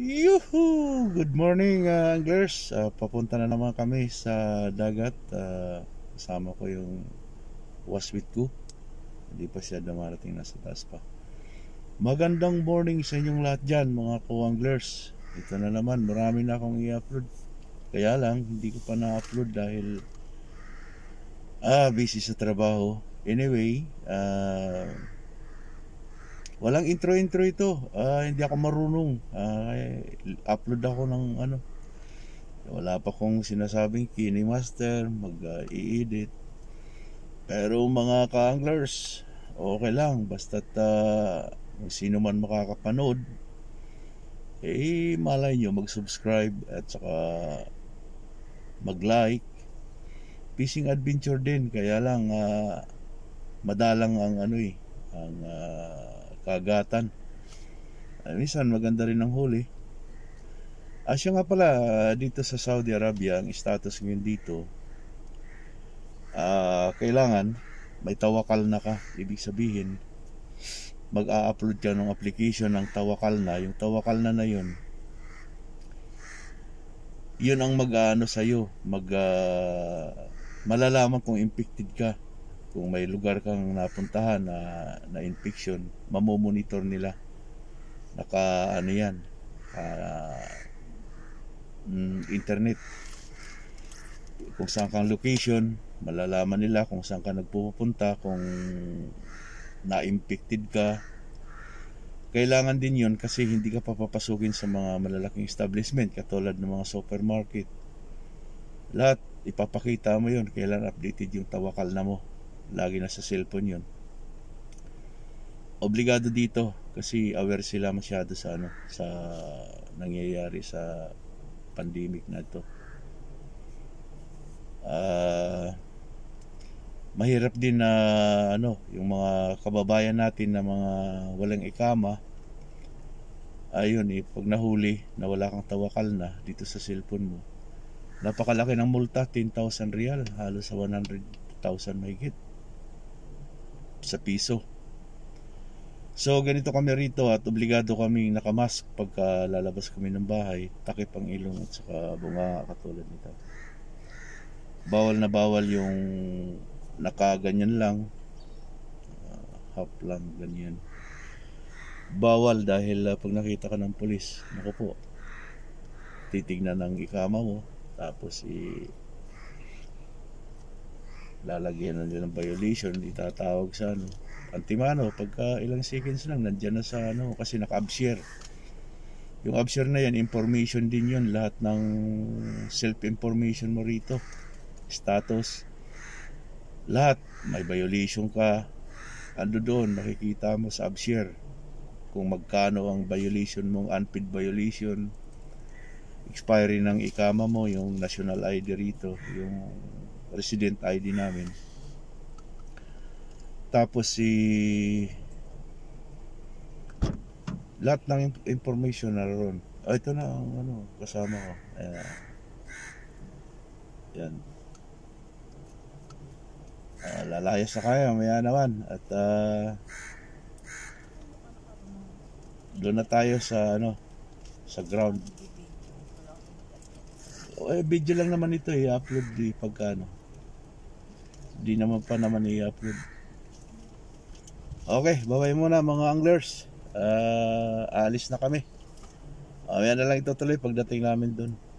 Yuhu! Good morning uh, anglers! Uh, papunta na naman kami sa dagat. Uh, kasama ko yung waswit ko. Hindi pa siya dumarating na sa taas pa. Magandang morning sa inyong lahat dyan mga co-anglers. Ito na naman, marami na akong i-upload. Kaya lang, hindi ko pa na-upload dahil ah, busy sa trabaho. Anyway, ah... Uh, Walang intro-intro ito. Uh, hindi ako marunong. Uh, upload ako ng ano. Wala pa kong sinasabing kini master, mag-i-edit. Pero mga ka-anglers, okay lang. Basta't uh, sino man makakapanood, eh malay nyo mag-subscribe at saka mag-like. Fishing adventure din, kaya lang uh, madalang ang ano eh, ang uh, kagatan. Ay, ah, minsan maganda rin ang huli. Asya ah, nga pala, ah, dito sa Saudi Arabia, ang status ngayon dito, uh, kailangan may tawakal na ka. Ibig sabihin, mag-a-upload ka ng application ng tawakal na. Yung tawakal na na yun, yun ang mag-ano sa'yo, mag, uh, malalaman kung impacted ka kung may lugar kang napuntahan na na infection, mamomonitor nila. Naka ano 'yan? Uh, mm, internet. Kung saan kang location, malalaman nila kung saan ka nagpupunta, kung na-infected ka. Kailangan din 'yon kasi hindi ka papapasukin sa mga malalaking establishment katulad ng mga supermarket. Lahat ipapakita mo 'yon kailan updated yung tawakal na mo Lagi na sa cellphone yun. Obligado dito kasi aware sila masyado sa ano sa nangyayari sa pandemic na to. Uh, ah, mahirap din na ano yung mga kababayan natin na mga walang ikama ayun eh pag nahuli na wala kang tawakal na dito sa cellphone mo napakalaki ng multa 10,000 real halos sa 100,000 mahigit sa piso. So ganito kami rito at obligado kami nakamask pagka lalabas kami ng bahay, takip ang ilong at saka bunga katulad nito. Bawal na bawal yung nakaganyan lang, uh, half lang ganyan. Bawal dahil uh, pag nakita ka ng pulis, naku po, titignan ng ikama mo, tapos i- lalagyan na nila ng violation itatawag sa ano antimano pagka ilang seconds lang nandiyan na sa ano kasi naka abshare yung abshare na yan information din yun lahat ng self information mo rito status lahat may violation ka ando doon makikita mo sa abshare kung magkano ang violation mong unpaid violation expiry ng ikama mo yung national ID rito yung resident ID namin. Tapos si lahat ng information na ron. Oh, ito na ang ano, kasama ko. Ayan. Yan. Uh, ah, lalayas na kaya, maya naman. At uh, doon na tayo sa ano, sa ground. O, eh, video lang naman ito, i-upload eh, di pagka ano di naman pa naman i-upload okay babay muna mga anglers uh, alis na kami mamaya yan na lang itutuloy pagdating namin doon